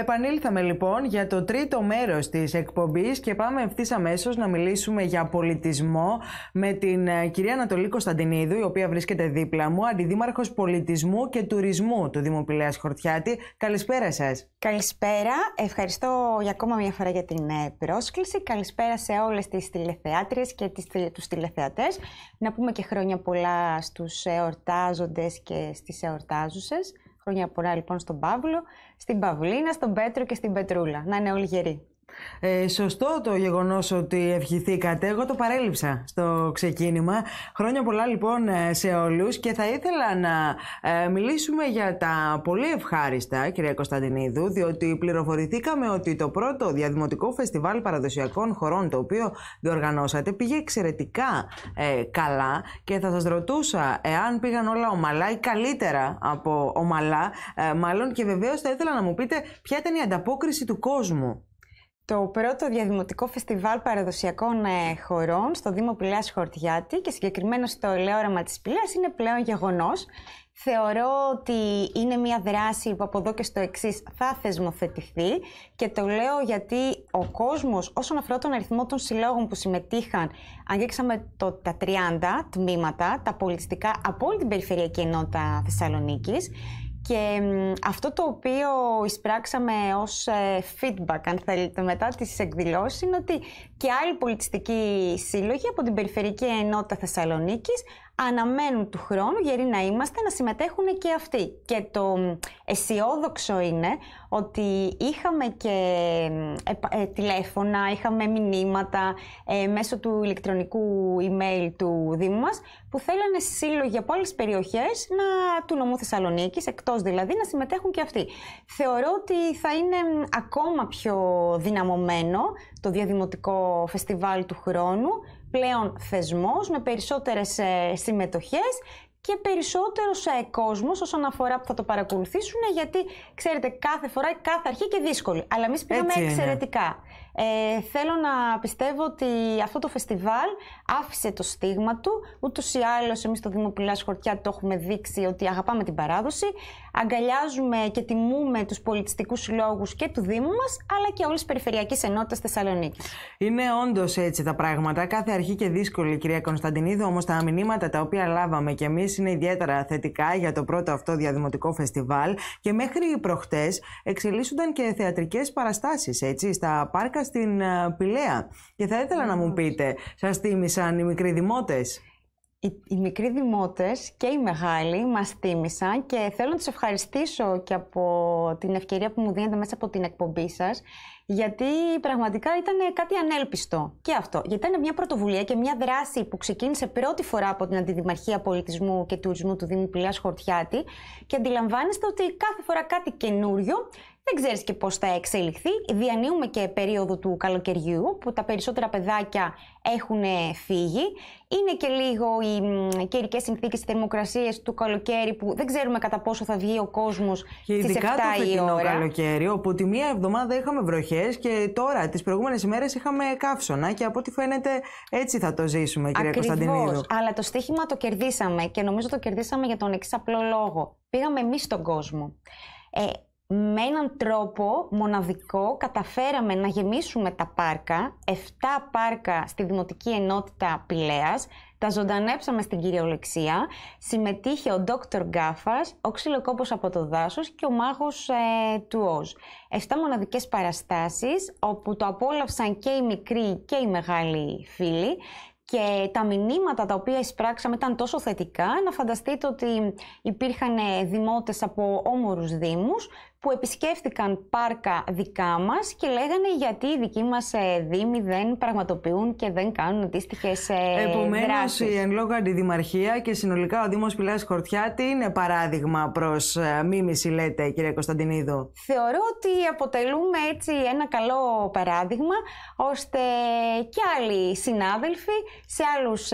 Επανήλθαμε λοιπόν για το τρίτο μέρος της εκπομπής και πάμε ευθύς αμέσως να μιλήσουμε για πολιτισμό με την ε, κυρία Ανατολή Κωνσταντινίδου, η οποία βρίσκεται δίπλα μου, αντιδήμαρχος πολιτισμού και τουρισμού του Δήμου Πηλέας Χορτιάτη. Καλησπέρα σας. Καλησπέρα. Ευχαριστώ για ακόμα μια φορά για την ε, πρόσκληση. Καλησπέρα σε όλες τις τηλεθεάτριες και τους τηλεθεατές. Να πούμε και χρόνια πολλά στους εορτάζοντες και στις εορτάζουσες. Χρόνια πολλά λοιπόν στον Παύλο στην Παυλίνα, στον Πέτρο και στην Πετρούλα. Να είναι όλοι γεροί. Ε, σωστό το γεγονός ότι ευχηθήκατε. Εγώ το παρέλειψα στο ξεκίνημα. Χρόνια πολλά λοιπόν ε, σε όλους και θα ήθελα να ε, μιλήσουμε για τα πολύ ευχάριστα, κυρία Κωνσταντινίδου, διότι πληροφορηθήκαμε ότι το πρώτο διαδημοτικό φεστιβάλ παραδοσιακών χωρών, το οποίο διοργανώσατε, πήγε εξαιρετικά καλά και θα σας ρωτούσα εάν πήγαν όλα ομαλά ή καλύτερα από ομαλά, μάλλον και βεβαίως θα ήθελα να μου πείτε ποια ήταν η ανταπόκριση του κόσμου το πρώτο διαδημοτικό φεστιβάλ παραδοσιακών ε, χωρών στο Δήμο Πηλέας Χορτιάτη και συγκεκριμένα στο ελαιόραμα της Πηλέας είναι πλέον γεγονός. Θεωρώ ότι είναι μια δράση που από εδώ και στο εξής θα θεσμοθετηθεί και το λέω γιατί ο κόσμος όσον αφορά τον αριθμό των συλλόγων που συμμετείχαν αγγίξαμε το, τα 30 τμήματα, τα πολιτιστικά από όλη την περιφερειακή ενότητα Θεσσαλονίκης και αυτό το οποίο εισπράξαμε ως ε, feedback, αν θέλετε, μετά τις εκδηλώσεις, είναι ότι και άλλοι πολιτιστικοί σύλλογοι από την Περιφερειακή Ενότητα Θεσσαλονίκης αναμένουν του χρόνου γεροί να είμαστε να συμμετέχουν και αυτοί. Και το αισιόδοξο είναι ότι είχαμε και ε, τηλέφωνα, είχαμε μηνύματα ε, μέσω του ηλεκτρονικού email του Δήμου μας που θέλανε σύλλογοι από άλλες περιοχές να, του νομού Θεσσαλονίκης, εκτός δηλαδή, να συμμετέχουν και αυτοί. Θεωρώ ότι θα είναι ακόμα πιο δυναμωμένο το διαδημοτικό φεστιβάλ του χρόνου πλέον θεσμός με περισσότερες ε, συμμετοχές και περισσότερος σε κόσμος όσον αφορά που θα το παρακολουθήσουν, γιατί ξέρετε, κάθε φορά κάθε αρχή και δύσκολη. Αλλά εμείς πήγαμε εξαιρετικά. Ε, θέλω να πιστεύω ότι αυτό το φεστιβάλ άφησε το στίγμα του. ούτως ή άλλως εμείς στο Δήμο Πυλάς Χορτιά το έχουμε δείξει ότι αγαπάμε την παράδοση αγκαλιάζουμε και τιμούμε τους πολιτιστικούς συλλόγους και του Δήμου μας, αλλά και όλες τις περιφερειακές ενότητες Θεσσαλονίκης. Είναι όντως έτσι τα πράγματα. Κάθε αρχή και δύσκολη, κυρία Κωνσταντινίδου, όμως τα μηνύματα τα οποία λάβαμε κι εμείς είναι ιδιαίτερα θετικά για το πρώτο αυτό διαδημοτικό φεστιβάλ και μέχρι προχτές εξελίσσονταν και θεατρικές παραστάσεις έτσι, στα πάρκα στην ε, Πηλαία. Και θα ήθελα να μου πείτε, σας τίμησαν οι μικροί δημότες οι, μικροί δημότες και οι μεγάλοι μας θύμισαν και θέλω να τους ευχαριστήσω και από την ευκαιρία που μου δίνετε μέσα από την εκπομπή σας γιατί πραγματικά ήταν κάτι ανέλπιστο και αυτό. Γιατί ήταν μια πρωτοβουλία και μια δράση που ξεκίνησε πρώτη φορά από την Αντιδημαρχία Πολιτισμού και Τουρισμού του Δήμου Πηλάς Χορτιάτη και αντιλαμβάνεστε ότι κάθε φορά κάτι καινούριο δεν ξέρεις και πώς θα εξελιχθεί. Διανύουμε και περίοδο του καλοκαιριού που τα περισσότερα παιδάκια έχουν φύγει. Είναι και λίγο οι καιρικές συνθήκες, οι θερμοκρασίες του καλοκαίρι που δεν ξέρουμε κατά πόσο θα βγει ο κόσμος και στις 7 το η ώρα. καλοκαίρι όπου τη μία εβδομάδα είχαμε βροχές και τώρα τις προηγούμενες ημέρες είχαμε καύσωνα και από ό,τι φαίνεται έτσι θα το ζήσουμε κυρία Ακριβώς, αλλά το στοίχημα το κερδίσαμε και νομίζω το κερδίσαμε για τον εξής απλό λόγο. Πήγαμε εμείς στον κόσμο. Ε, με έναν τρόπο μοναδικό καταφέραμε να γεμίσουμε τα πάρκα, 7 πάρκα στη Δημοτική Ενότητα Πηλέας, τα ζωντανέψαμε στην κυριολεξία, συμμετείχε ο Δόκτωρ Γκάφας, ο Ξυλοκόπος από το Δάσος και ο Μάγος ε, του Όζ. 7 μοναδικές παραστάσεις, όπου το απόλαυσαν και οι μικροί και οι μεγάλοι φίλοι και τα μηνύματα τα οποία εισπράξαμε ήταν τόσο θετικά, να φανταστείτε ότι υπήρχαν ε, δημότες από όμορους δήμους, που επισκέφτηκαν πάρκα δικά μας και λέγανε γιατί οι δικοί μας ε, δήμοι δεν πραγματοποιούν και δεν κάνουν αντίστοιχες ε, Επομένως, Επομένω, η εν λόγω αντιδημαρχία και συνολικά ο Δήμος Πιλάς Χορτιάτη είναι παράδειγμα προς ε, μίμηση λέτε κυρία Κωνσταντινίδο Θεωρώ ότι αποτελούμε έτσι ένα καλό παράδειγμα ώστε και άλλοι συνάδελφοι σε άλλους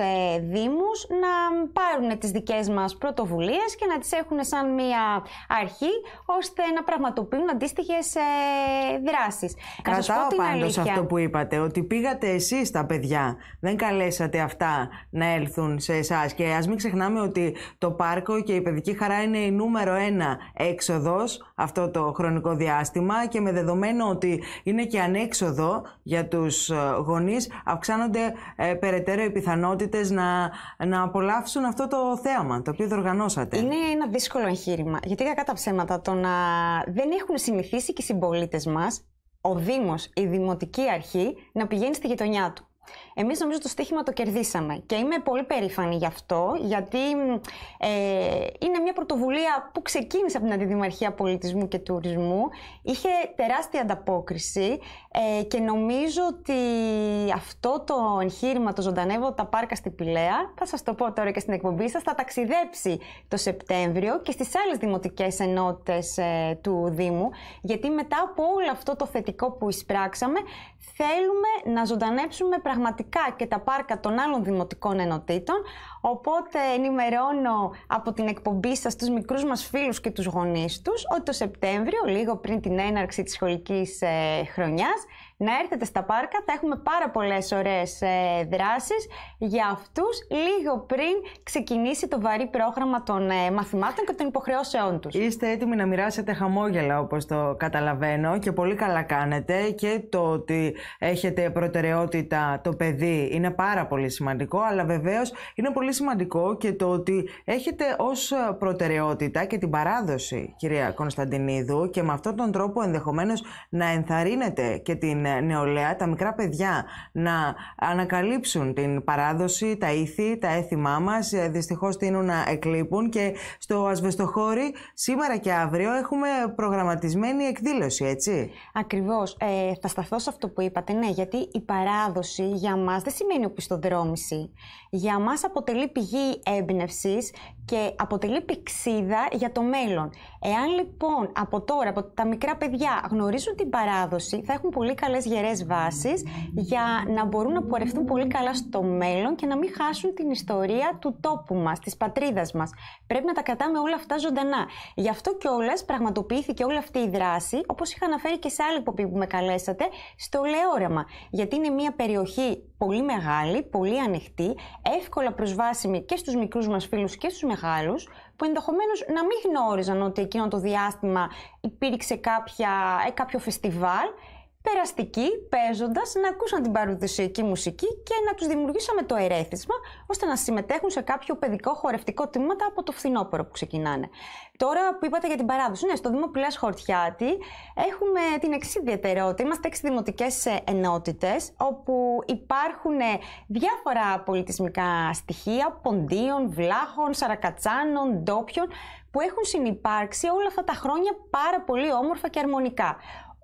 δήμους να πάρουν τις δικές μας πρωτοβουλίες και να τις έχουν σαν μία αρχή ώστε να πραγματοποιούν αντίστοιχες ε, δράσεις. Κρατάω πάντω αυτό που είπατε, ότι πήγατε εσείς τα παιδιά. Δεν καλέσατε αυτά να έλθουν σε εσάς. Και ας μην ξεχνάμε ότι το πάρκο και η παιδική χαρά είναι η νούμερο ένα έξοδος αυτό το χρονικό διάστημα και με δεδομένο ότι είναι και ανέξοδο για τους ε, γονείς, αυξάνονται ε, περαιτέρω οι πιθανότητες να, να απολαύσουν αυτό το θέαμα το οποίο διοργανώσατε. Είναι ένα δύσκολο εγχείρημα. Γιατί για ψέματα το να δεν έχουν συνηθίσει και οι συμπολίτες μας, ο Δήμος, η Δημοτική Αρχή, να πηγαίνει στη γειτονιά του. Εμείς νομίζω το στοίχημα το κερδίσαμε και είμαι πολύ περήφανη γι' αυτό γιατί ε, είναι μια πρωτοβουλία που ξεκίνησε από την Αντιδημαρχία Πολιτισμού και Τουρισμού. Είχε τεράστια ανταπόκριση ε, και νομίζω ότι αυτό το εγχείρημα το ζωντανεύω τα πάρκα στη Πηλαία, θα σας το πω τώρα και στην εκπομπή σας, θα ταξιδέψει το Σεπτέμβριο και στις άλλες δημοτικές ενότητες ε, του Δήμου γιατί μετά από όλο αυτό το θετικό που εισπράξαμε θέλουμε να ζωντανέψουμε πραγματικά πραγματικά και τα πάρκα των άλλων δημοτικών ενωτήτων. Οπότε ενημερώνω από την εκπομπή σας τους μικρούς μας φίλους και τους γονείς τους ότι το Σεπτέμβριο, λίγο πριν την έναρξη της σχολικής ε, χρονιάς, να έρθετε στα πάρκα, θα έχουμε πάρα πολλές ωραίες ε, δράσεις για αυτούς λίγο πριν ξεκινήσει το βαρύ πρόγραμμα των ε, μαθημάτων και των υποχρεώσεών τους. Είστε έτοιμοι να μοιράσετε χαμόγελα όπως το καταλαβαίνω και πολύ καλά κάνετε και το ότι έχετε προτεραιότητα το παιδί είναι πάρα πολύ σημαντικό αλλά βεβαίως είναι πολύ σημαντικό και το ότι έχετε ως προτεραιότητα και την παράδοση κυρία Κωνσταντινίδου και με αυτόν τον τρόπο ενδεχομένως να ενθαρρύνετε και την ε, νεολαία, τα μικρά παιδιά να ανακαλύψουν την παράδοση, τα ήθη, τα έθιμά μας. Ε, δυστυχώς τείνουν να εκλείπουν και στο Ασβεστοχώρι σήμερα και αύριο έχουμε προγραμματισμένη εκδήλωση, έτσι. Ακριβώς. Ε, θα σταθώ σε αυτό που είπατε, ναι, γιατί η παράδοση για μας δεν σημαίνει οπισθοδρόμηση. Για μας αποτελεί πηγή έμπνευσης και αποτελεί πηξίδα για το μέλλον. Εάν λοιπόν από τώρα, από τα μικρά παιδιά γνωρίζουν την παράδοση, θα έχουν πολύ καλές γερές βάσεις για να μπορούν να πορευτούν πολύ καλά στο μέλλον και να μην χάσουν την ιστορία του τόπου μας, της πατρίδας μας. Πρέπει να τα κρατάμε όλα αυτά ζωντανά. Γι' αυτό κιόλας πραγματοποιήθηκε όλη αυτή η δράση, όπως είχα αναφέρει και σε άλλη εκπομπή που με καλέσατε, στο Λεόραμα. Γιατί είναι μια περιοχή πολύ μεγάλη, πολύ ανοιχτή, εύκολα προσβάσιμη και στους μικρούς μας φίλους και στους μεγάλους, που ενδεχομένως να μην γνώριζαν ότι εκείνο το διάστημα υπήρξε κάποια, ε, κάποιο φεστιβάλ περαστικοί, παίζοντας, να ακούσαν την παραδοσιακή μουσική και να τους δημιουργήσαμε το ερέθισμα ώστε να συμμετέχουν σε κάποιο παιδικό χορευτικό τμήμα από το φθινόπωρο που ξεκινάνε. Τώρα που είπατε για την παράδοση, ναι, στο Δήμο Πουλάς Χορτιάτη έχουμε την εξής ιδιαιτερότητα. Είμαστε έξι δημοτικές ε, ενότητες, όπου υπάρχουν ε, διάφορα πολιτισμικά στοιχεία ποντίων, βλάχων, σαρακατσάνων, ντόπιων που έχουν συνεπάρξει όλα αυτά τα χρόνια πάρα πολύ όμορφα και αρμονικά.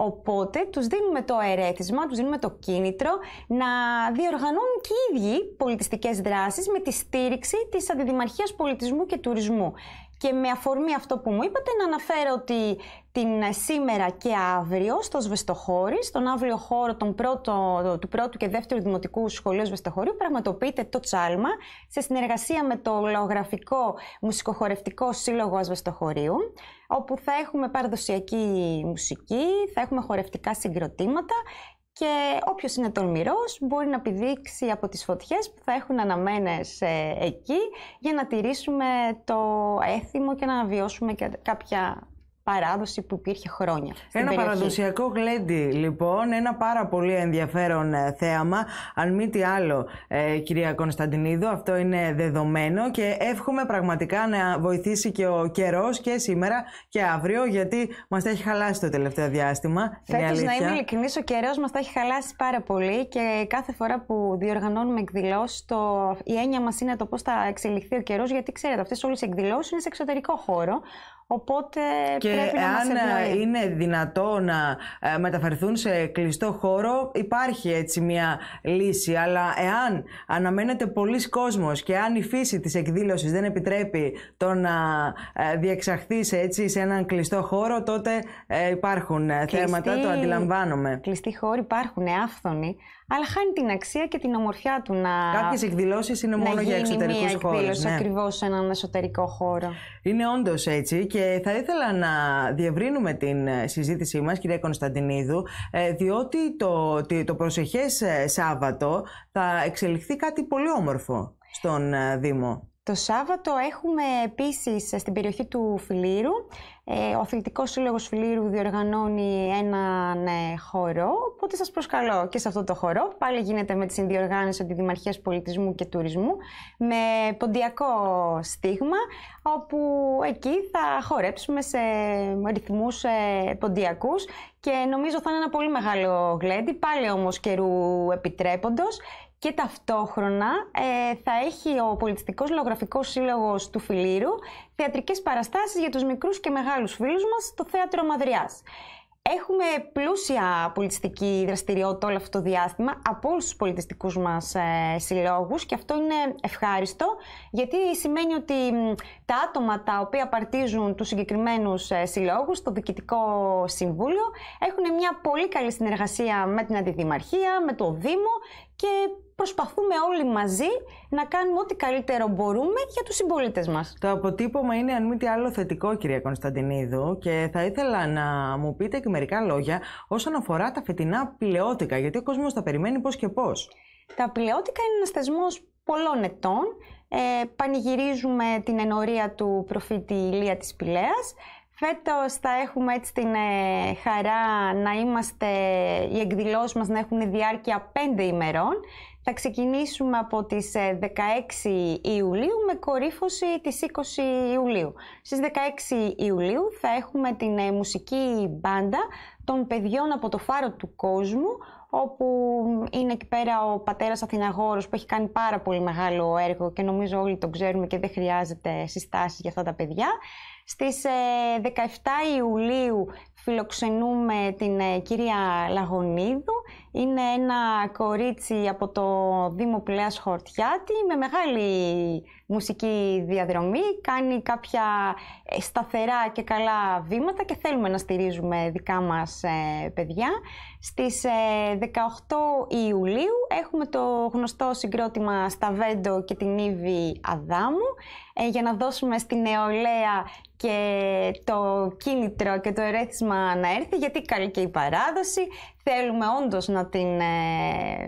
Οπότε τους δίνουμε το αερέθισμα, τους δίνουμε το κίνητρο να διοργανώνουν και οι ίδιοι πολιτιστικές δράσεις με τη στήριξη της Αντιδημαρχίας Πολιτισμού και Τουρισμού. Και με αφορμή αυτό που μου είπατε να αναφέρω ότι την ε, σήμερα και αύριο στο Σβεστοχώρη, στον αύριο χώρο τον πρώτο, του πρώτου και δεύτερου δημοτικού σχολείου Σβεστοχωρίου, πραγματοποιείται το τσάλμα σε συνεργασία με το Λαογραφικό Μουσικοχορευτικό Σύλλογο Σβεστοχωρίου, όπου θα έχουμε παραδοσιακή μουσική, θα έχουμε χορευτικά συγκροτήματα και όποιος είναι τολμηρός μπορεί να πηδήξει από τις φωτιές που θα έχουν αναμένες ε, εκεί για να τηρήσουμε το έθιμο και να βιώσουμε και κάποια παράδοση που υπήρχε χρόνια. ένα παραδοσιακό γλέντι, λοιπόν, ένα πάρα πολύ ενδιαφέρον ε, θέαμα. Αν μη τι άλλο, ε, κυρία Κωνσταντινίδου, αυτό είναι δεδομένο και εύχομαι πραγματικά να βοηθήσει και ο καιρός και σήμερα και αύριο, γιατί μας τα έχει χαλάσει το τελευταίο διάστημα. Φέτος, να είμαι ειλικρινής, ο καιρός μας τα έχει χαλάσει πάρα πολύ και κάθε φορά που διοργανώνουμε εκδηλώσεις, η έννοια μας είναι το πώς θα εξελιχθεί ο καιρός, γιατί ξέρετε, αυτές όλες οι εκδηλώσεις είναι σε εξωτερικό χώρο. Οπότε και πρέπει αν ε, είναι δυνατό να ε, μεταφερθούν σε κλειστό χώρο υπάρχει έτσι μια λύση αλλά εάν αναμένεται πολλοί κόσμος και αν η φύση της εκδήλωσης δεν επιτρέπει το να ε, διεξαχθεί σε, έτσι, έναν κλειστό χώρο τότε υπάρχουν θέματα, το αντιλαμβάνομαι. Κλειστοί χώροι υπάρχουν άφθονοι αλλά χάνει την αξία και την ομορφιά του να. Κάποιες εκδηλώσεις είναι μόνο για εξωτερικού χώρου. Μια εκδήλωση ναι. ακριβώς σε έναν εσωτερικό χώρο. Είναι όντως έτσι και θα ήθελα να διευρύνουμε την ε, συζήτησή μας, κυρία Κωνσταντινίδου, ε, διότι το, το προσεχές ε, Σάββατο θα εξελιχθεί κάτι πολύ όμορφο στον Δήμο. Το Σάββατο έχουμε επίσης στην περιοχή του Φιλίρου ε, Ο Αθλητικός Σύλλογος φιλίρου διοργανώνει έναν ε, χώρο οπότε σας προσκαλώ και σε αυτό το χώρο Πάλι γίνεται με τη συνδιοργάνωση της Δημαρχίας Πολιτισμού και Τουρισμού, με ποντιακό στίγμα, όπου εκεί θα χορέψουμε σε ρυθμούς ε, ποντιακούς και νομίζω θα είναι ένα πολύ μεγάλο γλέντι, πάλι όμως καιρού επιτρέποντος και ταυτόχρονα ε, θα έχει ο Πολιτιστικός Λογογραφικός Σύλλογος του Φιλήρου θεατρικές παραστάσεις για τους μικρούς και μεγάλους φίλους μας στο Θέατρο Μαδριάς. Έχουμε πλούσια πολιτιστική δραστηριότητα όλο αυτό το διάστημα από όλους τους πολιτιστικούς μας ε, συλλόγους και αυτό είναι ευχάριστο γιατί σημαίνει ότι τα άτομα τα οποία παρτίζουν τους συγκεκριμένους ε, συλλόγους, το Διοικητικό Συμβούλιο, έχουν μια πολύ καλή συνεργασία με την Αντιδημαρχία, με το Δήμο και προσπαθούμε όλοι μαζί να κάνουμε ό,τι καλύτερο μπορούμε για τους συμπολίτες μας. Το αποτύπωμα είναι αν μη τι άλλο θετικό κυρία Κωνσταντινίδου και θα ήθελα να μου πείτε και μερικά λόγια όσον αφορά τα φετινά πηλαιότικα γιατί ο κόσμος τα περιμένει πώς και πώς. Τα πηλαιότικα είναι ένας θεσμός πολλών ετών. Ε, πανηγυρίζουμε την ενορία του προφήτη Ηλία της Πηλαίας. Φέτος θα έχουμε έτσι την ε, χαρά να είμαστε, οι εκδηλώσεις μας να έχουν διάρκεια 5 ημερών θα ξεκινήσουμε από τις 16 ε, Ιουλίου με κορύφωση τις 20 Ιουλίου. Στις 16 Ιουλίου θα έχουμε την ε, μουσική μπάντα των παιδιών από το φάρο του κόσμου, όπου είναι εκεί πέρα ο πατέρας Αθηναγόρος που έχει κάνει πάρα πολύ μεγάλο έργο και νομίζω όλοι το ξέρουμε και δεν χρειάζεται συστάσεις για αυτά τα παιδιά. Στις 17 ε, Ιουλίου φιλοξενούμε την κυρία Λαγωνίδου, είναι ένα κορίτσι από το Δήμο Πλέας Χορτιάτη με μεγάλη μουσική διαδρομή, κάνει κάποια ε, σταθερά και καλά βήματα και θέλουμε να στηρίζουμε δικά μας ε, παιδιά. Στις 18 ε, Ιουλίου έχουμε το γνωστό συγκρότημα Σταβέντο και την Ήβη Αδάμου για να δώσουμε στην νεολαία και το κίνητρο και το ερέθισμα να έρθει, γιατί καλή και η παράδοση. Θέλουμε όντως να, ε,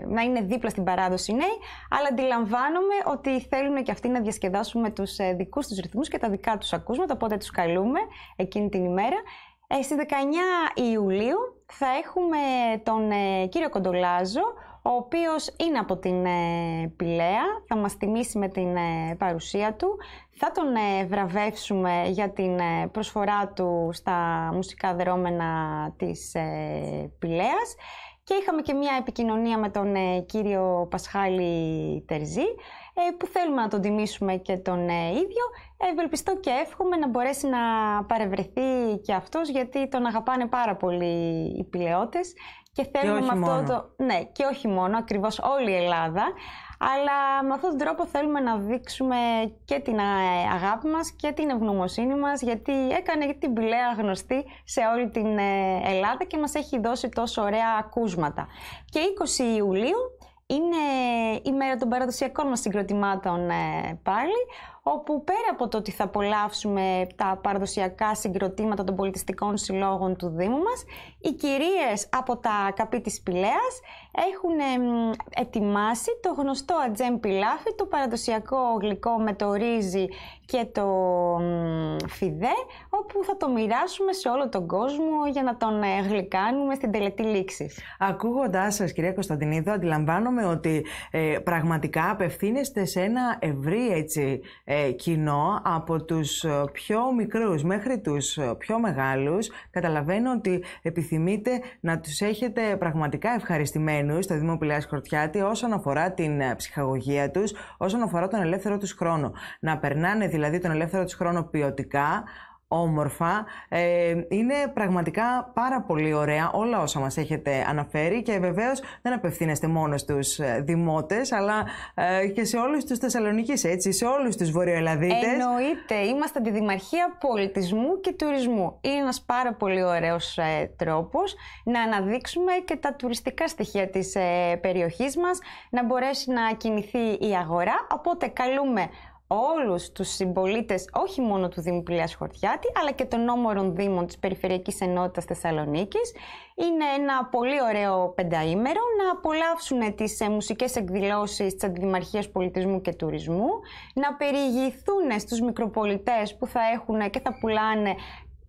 να είναι δίπλα στην παράδοση νέοι, αλλά αντιλαμβάνομαι ότι θέλουν και αυτοί να διασκεδάσουμε τους ε, δικούς τους ρυθμούς και τα δικά τους ακούσματα, οπότε τους καλούμε εκείνη την ημέρα. Ε, 19 Ιουλίου θα έχουμε τον ε, κύριο Κοντολάζο, ο οποίος είναι από την ε, θα μας τιμήσει με την ε, παρουσία του. Θα τον ε, βραβεύσουμε για την ε, προσφορά του στα μουσικά δρόμενα της Πηλαίας. Και είχαμε και μια επικοινωνία με τον κύριο Πασχάλη Τερζή, που θέλουμε να τον τιμήσουμε και τον ίδιο. Ευελπιστώ και εύχομαι να μπορέσει να παρευρεθεί και αυτός, γιατί τον αγαπάνε πάρα πολύ οι πηλαιώτες και θέλουμε με αυτό μόνο. το. Ναι, και όχι μόνο, ακριβώς όλη η Ελλάδα. Αλλά με αυτόν τον τρόπο θέλουμε να δείξουμε και την ε, αγάπη μας και την ευγνωμοσύνη μας γιατί έκανε την Πηλαία γνωστή σε όλη την ε, Ελλάδα και μας έχει δώσει τόσο ωραία ακούσματα. Και 20 Ιουλίου είναι η μέρα των παραδοσιακών μας συγκροτημάτων ε, πάλι, όπου πέρα από το ότι θα απολαύσουμε τα παραδοσιακά συγκροτήματα των πολιτιστικών συλλόγων του Δήμου μας, οι κυρίες από τα καπή της Πηλέας έχουν ετοιμάσει το γνωστό ατζέμ πιλάφι, το παραδοσιακό γλυκό με το ρύζι και το φιδέ, όπου θα το μοιράσουμε σε όλο τον κόσμο για να τον ε, γλυκάνουμε στην τελετή λήξη. Ακούγοντάς σας, κυρία Κωνσταντινίδου, αντιλαμβάνομαι ότι ε, πραγματικά απευθύνεστε σε ένα ευρύ έτσι, ε, κοινό από τους ε, πιο μικρούς μέχρι τους ε, πιο μεγάλους. Καταλαβαίνω ότι επιθυμείτε να τους έχετε πραγματικά ευχαριστημένους στο Δήμο Πηλέας όσον αφορά την ψυχαγωγία τους, όσον αφορά τον ελεύθερο τους χρόνο. Να περνάνε δηλαδή τον ελεύθερο τους χρόνο ποιοτικά, όμορφα. Ε, είναι πραγματικά πάρα πολύ ωραία όλα όσα μας έχετε αναφέρει και βεβαίως δεν απευθύνεστε μόνος στους ε, δημότες αλλά ε, και σε όλους τους Θεσσαλονίκης, έτσι, σε όλους τους Βορειοελλαδίτες. Εννοείται, είμαστε τη Δημαρχία Πολιτισμού και Τουρισμού. Είναι ένας πάρα πολύ ωραίος ε, τρόπος να αναδείξουμε και τα τουριστικά στοιχεία της ε, περιοχής μας, να μπορέσει να κινηθεί η αγορά, οπότε καλούμε όλους τους συμπολίτες όχι μόνο του Δήμου Πηλιάς Χορτιάτη αλλά και των όμορων Δήμων της Περιφερειακής Ενότητας Θεσσαλονίκης. Είναι ένα πολύ ωραίο πενταήμερο να απολαύσουν τις ε, μουσικές εκδηλώσεις της Αντιδημαρχίας Πολιτισμού και Τουρισμού, να περιηγηθούν στους μικροπολιτές που θα έχουν και θα πουλάνε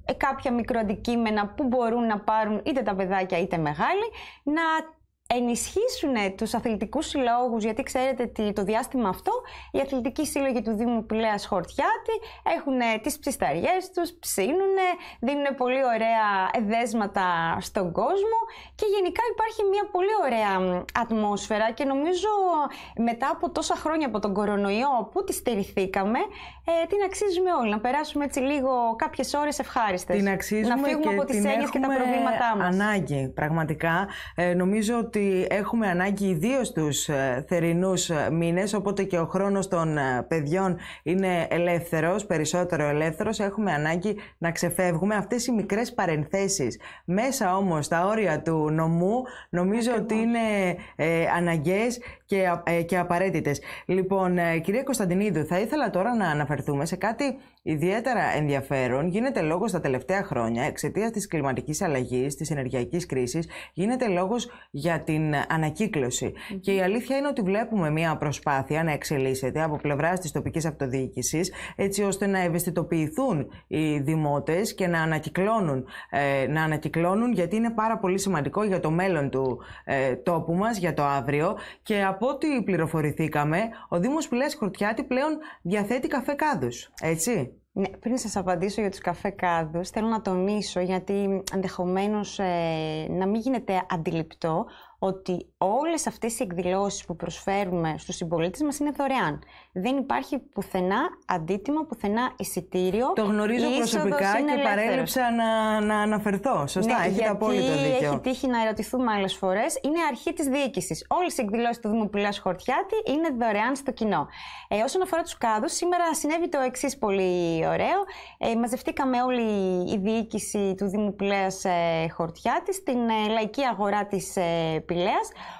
ε, κάποια μικροαντικείμενα που μπορούν να πάρουν είτε τα παιδάκια είτε μεγάλοι, να ενισχύσουν τους αθλητικούς συλλόγους, γιατί ξέρετε ότι το διάστημα αυτό οι αθλητικοί σύλλογοι του Δήμου Πηλέα Χορτιάτη έχουν τις ψισταριές τους ψήνουν, δίνουν πολύ ωραία δέσματα στον κόσμο και γενικά υπάρχει μια πολύ ωραία ατμόσφαιρα και νομίζω μετά από τόσα χρόνια από τον κορονοϊό που τη στηριχθήκαμε, ε, την αξίζουμε όλοι, να περάσουμε έτσι λίγο κάποιες ώρες ευχάριστες. Την αξίζουμε να φύγουμε και από τις έννοιες και τα προβλήματά μας. Ανάγκη, πραγματικά. Ε, νομίζω ότι έχουμε ανάγκη ιδίως τους ε, θερινούς ε, μήνες, οπότε και ο χρόνος των ε, παιδιών είναι ελεύθερος, περισσότερο ελεύθερος. Έχουμε ανάγκη να ξεφεύγουμε. Αυτές οι μικρές παρενθέσεις μέσα όμως στα όρια του νομού νομίζω ότι είναι ε, και, ε, και απαραίτητες. Λοιπόν, ε, κυρία Κωνσταντινίδου, θα ήθελα τώρα να αναφερθούμε σε κάτι ιδιαίτερα ενδιαφέρον. Γίνεται λόγος τα τελευταία χρόνια, εξαιτίας της κλιματικής αλλαγής, της ενεργειακής κρίσης, γίνεται λόγος για την ανακυκλωση Και η αλήθεια είναι ότι βλέπουμε μια προσπάθεια να εξελίσσεται από πλευράς της τοπικής αυτοδιοίκησης, έτσι ώστε να ευαισθητοποιηθούν οι δημότες και να ανακυκλώνουν, ε, να ανακυκλώνουν γιατί είναι πάρα πολύ σημαντικό για το μέλλον του τόπου μας, για το αύριο. Και από από ό,τι πληροφορηθήκαμε, ο Δήμος Πουλέ Χορτιάτη πλέον διαθέτει καφέ κάδους. Έτσι. Ναι, πριν σας απαντήσω για τους καφέ κάδους, θέλω να τονίσω γιατί ενδεχομένως ε, να μην γίνεται αντιληπτό ότι όλες αυτές οι εκδηλώσεις που προσφέρουμε στους συμπολίτες μας είναι δωρεάν. Δεν υπάρχει πουθενά αντίτιμο, πουθενά εισιτήριο. Το γνωρίζω προσωπικά και ελεύθερος. να, να αναφερθώ. Σωστά, ναι, έχετε απόλυτο δίκιο. Έχει τύχει να ερωτηθούμε άλλες φορές. Είναι αρχή της διοίκησης. Όλες οι εκδηλώσεις του Δήμου Πουλάς Χορτιάτη είναι δωρεάν στο κοινό. Ε, όσον αφορά τους κάδους, σήμερα συνέβη το εξής πολύ ωραίο. Ε, μαζευτήκαμε όλη η διοίκηση του Δήμου Πουλάς ε, Χορτιάτη στην ε, λαϊκή αγορά της ε,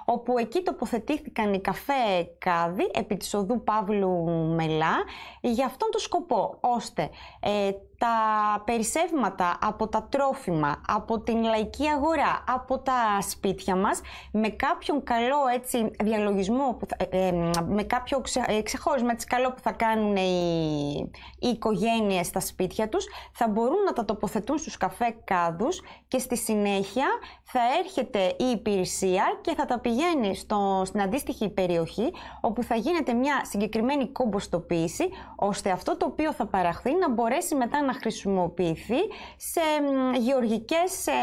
όπου εκεί τοποθετήθηκαν οι καφέ κάδι επί της οδού Παύλου Μελά για αυτόν τον σκοπό, ώστε ε, τα περισσεύματα, από τα τρόφιμα, από την λαϊκή αγορά, από τα σπίτια μας, με κάποιον καλό έτσι διαλογισμό, που ε, ε, με κάποιο ε, ξεχώρισμα καλό που θα κάνουν οι, οι οικογένειες στα σπίτια τους, θα μπορούν να τα τοποθετούν στους καφέ κάδους και στη συνέχεια θα έρχεται η υπηρεσία και θα τα πηγαίνει στο, στην αντίστοιχη περιοχή, όπου θα γίνεται μια συγκεκριμένη κομποστοποίηση, ώστε αυτό το οποίο θα παραχθεί να μπορέσει μετά να να χρησιμοποιηθεί σε γεωργικές ε,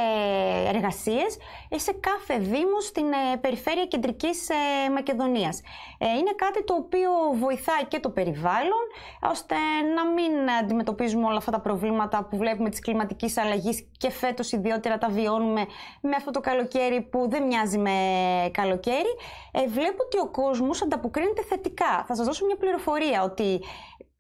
εργασίες ε, σε κάθε δήμο στην ε, περιφέρεια κεντρικής Μακεδονίας. Είναι κάτι το οποίο βοηθάει και το περιβάλλον, ώστε να μην αντιμετωπίζουμε όλα αυτά τα προβλήματα που βλέπουμε της κλιματικής αλλαγής και φέτος ιδιότερα τα βιώνουμε με αυτό το καλοκαίρι που δεν μοιάζει με καλοκαίρι. Βλέπω ότι ο κόσμος ανταποκρίνεται θετικά. Θα σας δώσω μια πληροφορία ότι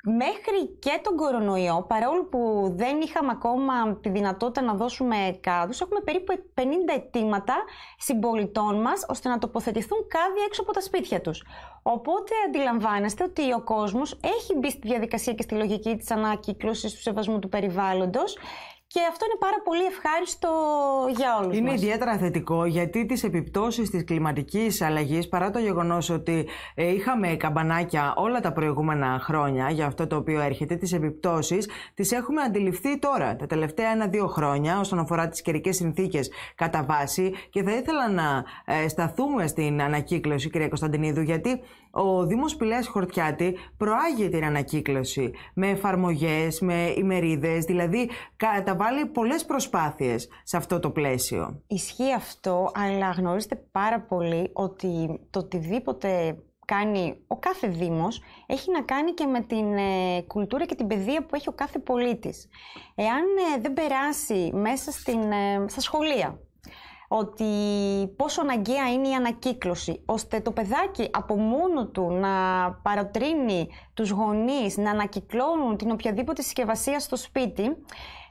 μέχρι και τον κορονοϊό, παρόλο που δεν είχαμε ακόμα τη δυνατότητα να δώσουμε κάδους, έχουμε περίπου 50 αιτήματα συμπολιτών μας, ώστε να τοποθετηθούν κάδοι έξω από τα σπίτια τους. Οπότε αντιλαμβάνεστε ότι ο κόσμος έχει μπει στη διαδικασία και στη λογική της ανακύκλωσης του σεβασμού του περιβάλλοντος και αυτό είναι πάρα πολύ ευχάριστο για όλους Είναι μας. ιδιαίτερα θετικό γιατί τις επιπτώσεις της κλιματικής αλλαγής παρά το γεγονός ότι ε, είχαμε καμπανάκια όλα τα προηγούμενα χρόνια για αυτό το οποίο έρχεται, τις επιπτώσεις τις έχουμε αντιληφθεί τώρα τα τελευταία ένα-δύο χρόνια όσον αφορά τις καιρικές συνθήκες κατά βάση και θα ήθελα να ε, σταθούμε στην ανακύκλωση κυρία Κωνσταντινίδου γιατί ο Δήμος Πηλέας Χορτιάτη προάγει την ανακύκλωση με εφαρμογές, με ημερίδες, δηλαδή κατά βάλει πολλές προσπάθειες σε αυτό το πλαίσιο. Ισχύει αυτό, αλλά γνωρίζετε πάρα πολύ ότι το οτιδήποτε κάνει ο κάθε δήμος έχει να κάνει και με την ε, κουλτούρα και την παιδεία που έχει ο κάθε πολίτης. Εάν ε, δεν περάσει μέσα στην, ε, στα σχολεία ότι πόσο αναγκαία είναι η ανακύκλωση, ώστε το παιδάκι από μόνο του να παροτρύνει τους γονείς να ανακυκλώνουν την οποιαδήποτε συσκευασία στο σπίτι,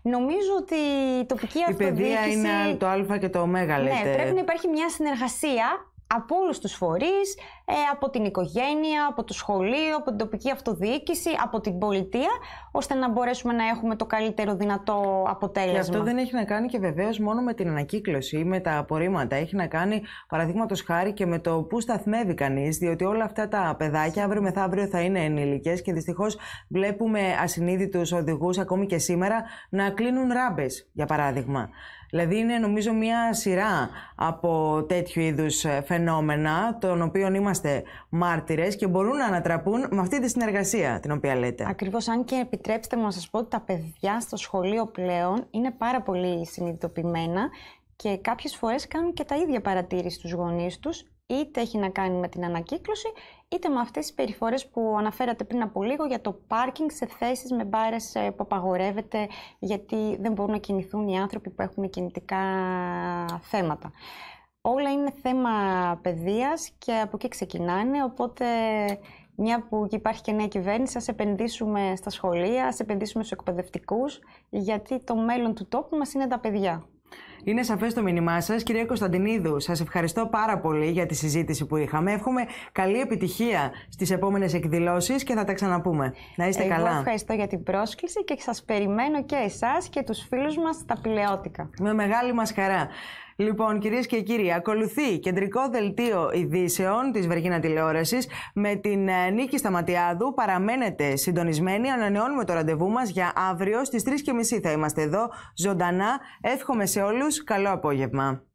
Νομίζω ότι η τοπική αυτοδιοίκηση... Η παιδεία είναι το α και το ω, ναι, λέτε. Ναι, πρέπει να υπάρχει μια συνεργασία από όλους τους φορείς, ε, από την οικογένεια, από το σχολείο, από την τοπική αυτοδιοίκηση, από την πολιτεία, ώστε να μπορέσουμε να έχουμε το καλύτερο δυνατό αποτέλεσμα. Και αυτό δεν έχει να κάνει και βεβαίως μόνο με την ανακύκλωση ή με τα απορρίμματα. Έχει να κάνει, παραδείγματος χάρη, και με το πού σταθμεύει κανείς, διότι όλα αυτά τα παιδάκια αύριο μεθαύριο θα είναι ενήλικε και δυστυχώς βλέπουμε ασυνείδητους οδηγούς ακόμη και σήμερα να κλείνουν ράμπες, για παράδειγμα. Δηλαδή είναι νομίζω μια σειρά από τέτοιου είδους ε, φαινόμενα των οποίων είμαστε μάρτυρες και μπορούν να ανατραπούν με αυτή τη συνεργασία την οποία λέτε. Ακριβώς, αν και επιτρέψτε μου να σας πω ότι τα παιδιά στο σχολείο πλέον είναι πάρα πολύ συνειδητοποιημένα και κάποιες φορές κάνουν και τα ίδια παρατήρηση στους γονείς τους είτε έχει να κάνει με την ανακύκλωση, είτε με αυτές τις περιφορές που αναφέρατε πριν από λίγο για το πάρκινγκ σε θέσεις με μπάρες ε, που απαγορεύεται γιατί δεν μπορούν να κινηθούν οι άνθρωποι που έχουν κινητικά θέματα. Όλα είναι θέμα παιδείας και από εκεί ξεκινάνε, οπότε μια που υπάρχει και νέα κυβέρνηση, ας επενδύσουμε στα σχολεία, ας επενδύσουμε στους εκπαιδευτικούς, γιατί το μέλλον του τόπου μας είναι τα παιδιά. Είναι σαφές το μήνυμά σας, κυρία Κωνσταντινίδου. Σας ευχαριστώ πάρα πολύ για τη συζήτηση που είχαμε. Εύχομαι καλή επιτυχία στις επόμενες εκδηλώσεις και θα τα ξαναπούμε. Να είστε Εγώ καλά. Ευχαριστώ για την πρόσκληση και σας περιμένω και εσάς και τους φίλους μας τα πλεότικα. Με μεγάλη μας χαρά. Λοιπόν, κυρίες και κύριοι, ακολουθεί κεντρικό δελτίο ειδήσεων της Βεργίνα Τηλεόρασης με την ε, Νίκη Σταματιάδου. Παραμένετε συντονισμένοι. Ανανεώνουμε το ραντεβού μας για αύριο στις 3.30 θα είμαστε εδώ ζωντανά. Εύχομαι σε όλους καλό απόγευμα.